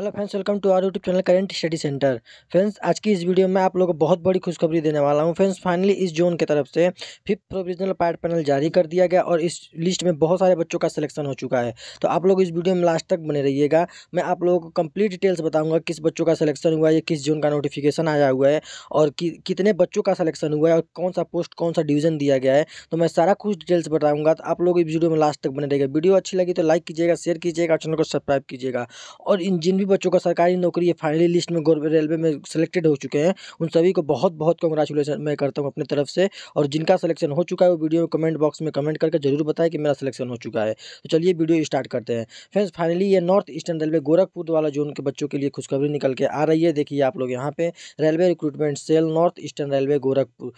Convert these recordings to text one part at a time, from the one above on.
hello friends welcome to our YouTube channel current study centre friends आज की इस video में आप लोगों को बहुत बड़ी खुशखबरी देने वाला हूं फ्रेंड्स फाइनली इस जोन की तरफ से फिफ्थ प्रोविजनल पार्ट पैनल जारी कर दिया गया और इस लिस्ट में बहुत सारे बच्चों का सिलेक्शन हो चुका है तो आप लोग इस वीडियो में लास्ट तक बने रहिएगा मैं आप लोगों को कंप्लीट डिटेल्स बताऊँगा किस बच्चों का सिलेक्शन हुआ है किस जोन का नोटिफिकेशन आया हुआ है और कि, कितने बच्चों का सलेक्शन हुआ है और कौन सा पोस्ट कौन सा डिवीज़न दिया गया है तो मैं सारा कुछ डिटेल्स बताऊँगा तो आप लोग इस वीडियो में लास्ट तक बने रहिएगा वीडियो अच्छी लगी तो लाइक कीजिएगा शेयर कीजिएगा चैनल को सब्सक्राइब कीजिएगा और इन जिन भी बच्चों का सरकारी नौकरी फाइनली लिस्ट में रेलवे में सेलेक्टेड हो चुके हैं उन सभी को बहुत बहुत कंग्रेचुलेसन मैं करता हूँ अपनी तरफ से और जिनका सिलेक्शन हो चुका है वो वीडियो में कमेंट बॉक्स में कमेंट करके जरूर बताएं कि मेरा सिलेक्शन हो चुका है तो चलिए वीडियो स्टार्ट करते हैं फ्रेंड्स फाइनली ये नॉर्थ ईस्टर्न रेलवे गोरखपुर वाला जोन के बच्चों के लिए खुशखबरी निकल के आ रही है देखिए आप लोग यहाँ पे railway recruitment cell north eastern railway Gorakhpur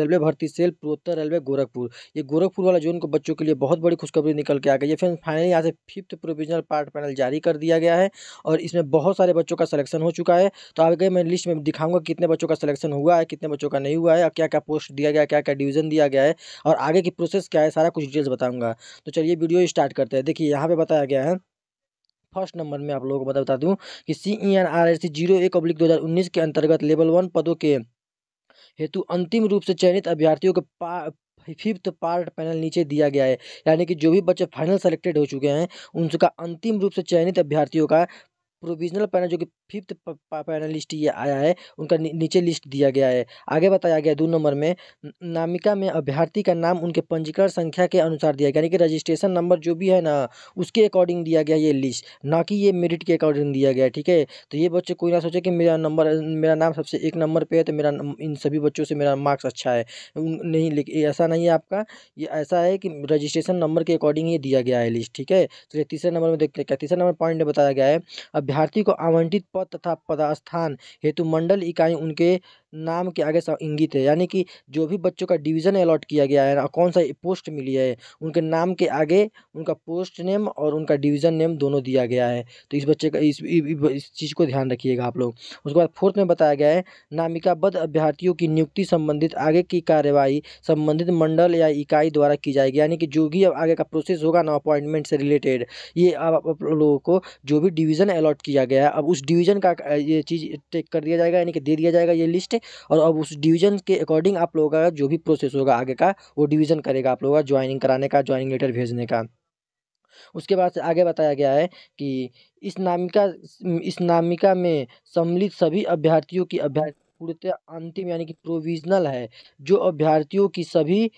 railway भर्ती सेल पूर्वोत्तर रेलवे गोरखपुर ये गोरखपुर वाला जोन को बच्चों के लिए बहुत बड़ी खुशखबरी निकल के आ गई है फ्रेंड्स फाइनली यहाँ से फिफ्थ प्रोविजनल पार्ट पैनल जारी कर दिया गया है और इसमें बहुत सारे बच्चों का सलेक्शन हो चुका है तो आगे मैं लिस्ट में दिखाऊंगा कितने बच्चों का सलेक्शन हुआ है कितने बच्चों का नहीं हुआ है क्या क्या पोस्ट दिया गया क्या क्या डिवीज़न दिया गया है और आगे की प्रोसेस क्या है सारा कुछ डिटेल्स बताऊँगा तो चलिए वीडियो स्टार्ट करते हैं देखिए यहाँ पर बताया गया है फर्स्ट नंबर में आप लोगों को बता दूँ कि C E N R S के अंतर्गत लेवल वन पदों के हेतु अंतिम रूप से चयनित अभ्यर्थियों के फिफ्थ पार्ट पैनल नीचे दिया गया है यानी कि जो भी बच्चे फाइनल सेलेक्टेड हो चुके हैं उनका अंतिम रूप से चयनित अभ्यर्थियों का प्रोविजनल पैनल जो कि फिफ्थ पैनलिस्ट ये आया है उनका नीचे लिस्ट दिया गया है आगे बताया गया दो नंबर में नामिका में अभ्यर्थी का नाम उनके पंजीकरण संख्या के अनुसार दिया गया यानी कि रजिस्ट्रेशन नंबर जो भी है ना उसके अकॉर्डिंग दिया गया ये लिस्ट ना कि ये मेरिट के अकॉर्डिंग दिया गया ठीक है तो ये बच्चे कोई ना सोचे कि मेरा नंबर मेरा नाम सबसे एक नंबर पर है तो मेरा इन सभी बच्चों से मेरा मार्क्स अच्छा है नहीं लेकिन ऐसा नहीं है आपका ये ऐसा है कि रजिस्ट्रेशन नंबर के अकॉर्डिंग ये दिया गया है लिस्ट ठीक है तो तीसरे नंबर में देखते हैं तीसरे नंबर पॉइंट बताया गया है अभ्यर्थी को आवंटित पद तथा पदस्थान हेतु मंडल इकाई उनके नाम के आगे सब इंगित है यानी कि जो भी बच्चों का डिवीज़न अलॉट किया गया है कौन सा पोस्ट मिली है उनके नाम के आगे उनका पोस्ट नेम और उनका डिवीज़न नेम दोनों दिया गया है तो इस बच्चे का इस इस चीज़ को ध्यान रखिएगा आप लोग उसके बाद फोर्थ में बताया गया है नामिकाबद्ध अभ्यर्थियों की नियुक्ति संबंधित आगे की कार्यवाही संबंधित मंडल या इकाई द्वारा की जाएगी यानी कि जो भी आगे का प्रोसेस होगा ना अपॉइंटमेंट से रिलेटेड ये आप लोगों को जो भी डिवीज़न अलॉट किया गया है अब उस डिवीज़न का ये चीज़ टेक कर दिया जाएगा यानी कि दे दिया जाएगा ये लिस्ट और अब उस डिवीज़न के अकॉर्डिंग आप लोगों का जो भी प्रोसेस होगा आगे का वो डिवीज़न करेगा आप लोगों का ज्वाइनिंग कराने का ज्वाइनिंग लेटर भेजने का उसके बाद आगे बताया गया है कि इस नामिका इस नामिका में सम्मिलित सभी अभ्यर्थियों की अभ्यर्थी पूर्णतः अंतिम यानी कि प्रोविजनल है जो अभ्यर्थियों की सभी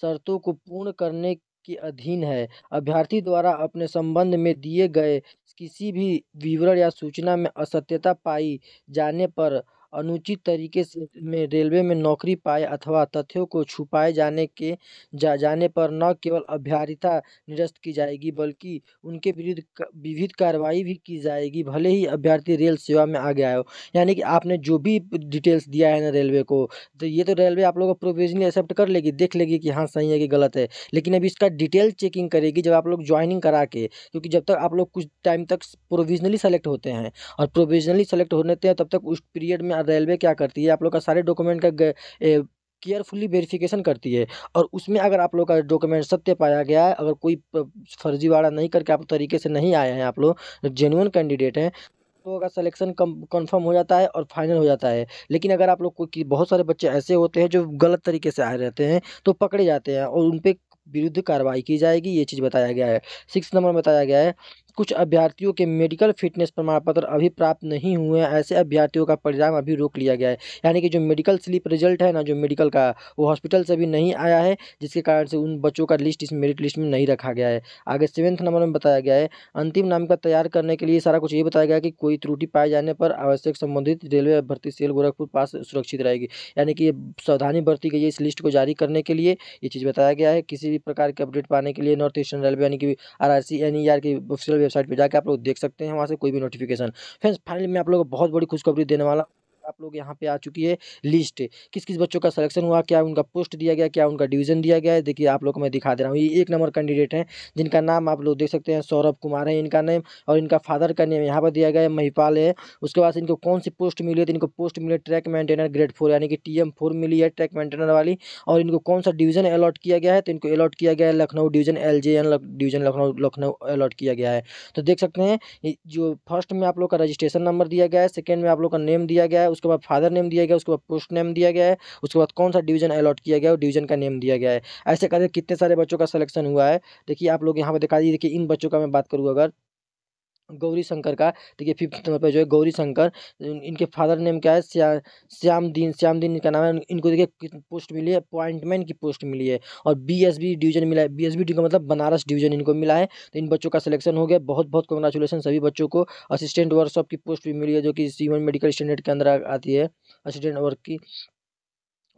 शर्तों को पूर्ण करने के अधीन है अभ्यर्थी द्वारा अपने संबंध में दिए गए किसी भी विवरण या सूचना में असत्यता पाई जाने पर अनुचित तरीके से में रेलवे में नौकरी पाए अथवा तथ्यों को छुपाए जाने के जा जाने पर न केवल अभ्यर्थिता निरस्त की जाएगी बल्कि उनके विरुद्ध विविध कार्रवाई भी की जाएगी भले ही अभ्यर्थी रेल सेवा में आ गया हो यानी कि आपने जो भी डिटेल्स दिया है ना रेलवे को तो ये तो रेलवे आप लोग को प्रोविजनली एक्सेप्ट कर लेगी देख लेगी कि हाँ सही है कि गलत है लेकिन अभी इसका डिटेल चेकिंग करेगी जब आप लोग ज्वाइनिंग करा के क्योंकि जब तक आप लोग कुछ टाइम तक प्रोविजनली सेलेक्ट होते हैं और प्रोविजनली सेलेक्ट होने तब तक उस पीरियड में हाँ, रेलवे क्या करती है आप लोग का सारे डॉक्यूमेंट का केयरफुली वेरिफिकेशन करती है और उसमें अगर आप लोग का डॉक्यूमेंट सत्य पाया गया है अगर कोई फर्जीवाड़ा नहीं करके आप तरीके से नहीं आए हैं आप लोग जेन्यून कैंडिडेट हैं लोगों का सिलेक्शन कंफर्म हो जाता है और फाइनल हो जाता है लेकिन अगर आप लोग को बहुत सारे बच्चे ऐसे होते हैं जो गलत तरीके से आए रहते हैं तो पकड़े जाते हैं और उन पर विरुद्ध कार्रवाई की जाएगी ये चीज़ बताया गया है सिक्स नंबर बताया गया है कुछ अभ्यर्थियों के मेडिकल फिटनेस प्रमाण पत्र अभी प्राप्त नहीं हुए हैं ऐसे अभ्यर्थियों का परिणाम अभी रोक लिया गया है यानी कि जो मेडिकल स्लिप रिजल्ट है ना जो मेडिकल का वो हॉस्पिटल से अभी नहीं आया है जिसके कारण से उन बच्चों का लिस्ट इस मेरिट लिस्ट में नहीं रखा गया है आगे सेवन्थ नंबर में बताया गया है अंतिम नाम का तैयार करने के लिए सारा कुछ ये बताया गया कि कोई त्रुटि पाए जाने पर आवश्यक संबंधित रेलवे भर्ती सेल गोरखपुर पास सुरक्षित रहेगी यानी कि सावधानी बरती गई है इस लिस्ट को जारी करने के लिए ये चीज़ बताया गया है किसी भी प्रकार के अपडेट पाने के लिए नॉर्थ ईस्टर्न रेलवे यानी कि R R C N E R की ऑफिशियल वेबसाइट पर जाकर आप लोग देख सकते हैं वहाँ से कोई भी नोटिफिकेशन फ्रेंड्स फाइनली मैं आप लोगों को बहुत बड़ी खुशखबरी देने वाला आप लोग यहाँ पे आ चुकी है लिस्ट किस किस बच्चों का सिलेक्शन हुआ क्या उनका पोस्ट दिया गया क्या उनका डिवीजन दिया गया है देखिए आप लोग को मैं दिखा दे रहा हूँ ये एक नंबर कैंडिडेट हैं जिनका नाम आप लोग देख सकते हैं सौरभ कुमार है इनका नेम और इनका फादर का नेम यहाँ पर दिया गया है महिपाल है उसके बाद इनको कौन सी पोस्ट मिली है तो इनको पोस्ट मिली ट्रैक मेंटेनर ग्रेड फोर यानी कि टी एम फोर मिली है ट्रैक मेंटेनर वाली और इनको कौन सा डिवीजन अलॉट किया गया है तो इनको अलॉट किया गया है Lucknow division L J N division Lucknow Lucknow allot किया गया है तो देख सकते हैं जो फर्स्ट में आप लोग का रजिस्ट्रेशन नंबर दिया गया है सेकेंड में आप लोग का नेम दिया गया है उसके बाद फादर नेम दिया गया उसके बाद पोस्ट नेम दिया गया है उसके बाद कौन सा डिवीजन अलॉट किया गया है डिवीजन का नेम दिया गया है ऐसे करके कितने सारे बच्चों का सिलेक्शन हुआ है देखिए आप लोग यहाँ पर दिखा दीजिए देखिए इन बच्चों का मैं बात करूँ अगर गौरी शंकर का देखिए फिफ्थ नंबर पर जो है गौरी शंकर इनके फादर नेम क्या है श्या श्याम दीन श्याम दीन इनका नाम है इनको देखिए पोस्ट मिली है अपॉइंटमेंट की पोस्ट मिली है और बी एस बी डिवीजन मिला है बी एस बी का मतलब बनारस डिवीजन इनको मिला है तो इन बच्चों का सिलेक्शन हो गया बहुत बहुत कंग्रेचुलेसन सभी बच्चों को असिस्टेंट वर्कशॉप की पोस्ट भी मिली है जो कि सीवन मेडिकल स्टैंडर्ड के अंदर आती है असिस्टेंट वर्क की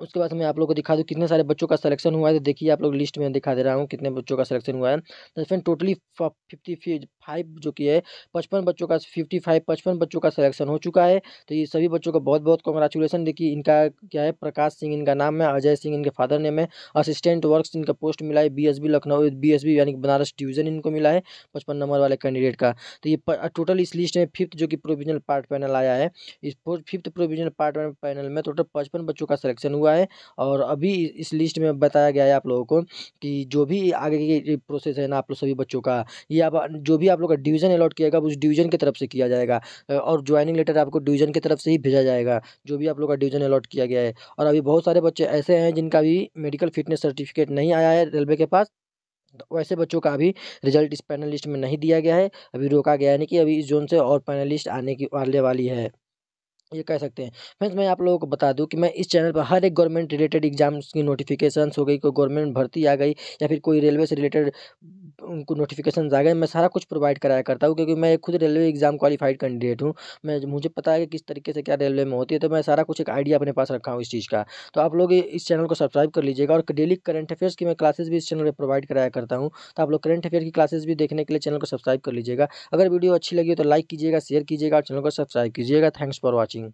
उसके बाद मैं आप लोगों को दिखा दूँ कितने सारे बच्चों का सिलेक्शन हुआ है तो देखिए आप लोग लिस्ट में दिखा दे रहा हूँ कितने बच्चों का सिलेक्शन हुआ है तो फ्रेंड टोटली फिफ्टी फाइव जो कि है पचपन बच्चों का फिफ्टी फाइव पचपन बच्चों का सिलेक्शन हो चुका है तो ये सभी बच्चों का बहुत बहुत कॉन्ग्रेचुलेसन देखिए इनका क्या है प्रकाश सिंह इनका नाम है अजय सिंह इनके फादर नेम है असिस्टेंट वर्क इनका पोस्ट मिला है बी लखनऊ बी यानी बनारस डिवीजन इनको मिला है पचपन नंबर वाले कैंडिडेट का तो ये टोटल इस लिस्ट में फिफ्थ जो कि प्रोविजनल पार्ट पैनल आया है इस फिफ्थ प्रोविजनल पार्ट पैनल में टोटल पचपन बच्चों का सिलेक्शन हुआ हुआ है और अभी इस लिस्ट में बताया गया है आप लोगों को कि जो भी आगे की प्रोसेस है ना आप लोग सभी बच्चों का ये आप जो भी आप लोग का डिवीज़न अलॉट किया जाएगा उस डिवीज़न की तरफ से किया जाएगा और ज्वाइनिंग लेटर आपको डिवीज़न की तरफ से ही भेजा जाएगा जो भी आप लोग का डिवीज़न अलॉट किया गया है और अभी बहुत सारे बच्चे ऐसे हैं जिनका भी मेडिकल फिटनेस सर्टिफिकेट नहीं आया है रेलवे के पास तो वैसे बच्चों का अभी रिजल्ट इस पैनल लिस्ट में नहीं दिया गया है अभी रोका गया है कि अभी इस जोन से और पैनलिस्ट आने की आने वाली है ये कह सकते हैं फ्रेंड्स मैं आप लोगों को बता दूं कि मैं इस चैनल पर हर एक गवर्नमेंट रिलेटेड एग्जाम्स की नोटिफिकेशंस हो गई कोई गवर्नमेंट भर्ती आ गई या फिर कोई रेलवे से रिलेटेड उनको नोटिफिकेशन आ गए मैं सारा कुछ प्रोवाइड कराया करता हूँ क्योंकि मैं खुद रेलवे एग्जाम क्वालिफाइड कैंडिडेट हूँ मैं मुझे पता है कि किस तरीके से क्या रेलवे में होती है तो मैं सारा कुछ एक आइडिया अपने पास रखा हूँ इस चीज़ का तो आप लोग इस चैनल को सब्सक्राइब कर लीजिएगा और डेली करंट अफेयर्स की मैं क्लासेस भी इस चैनल पर प्रोवाइड कराया करता हूँ तो आप लोग करंट अफेयर की क्लासेस भी देखने के लिए चैनल को सब्सक्राइब कर लीजिएगा अगर वीडियो अच्छी लगी तो लाइक कीजिएगा शेयर कीजिएगा और चैनल को सब्सक्राइब कीजिएगा थैंक्स फॉर वॉचिंग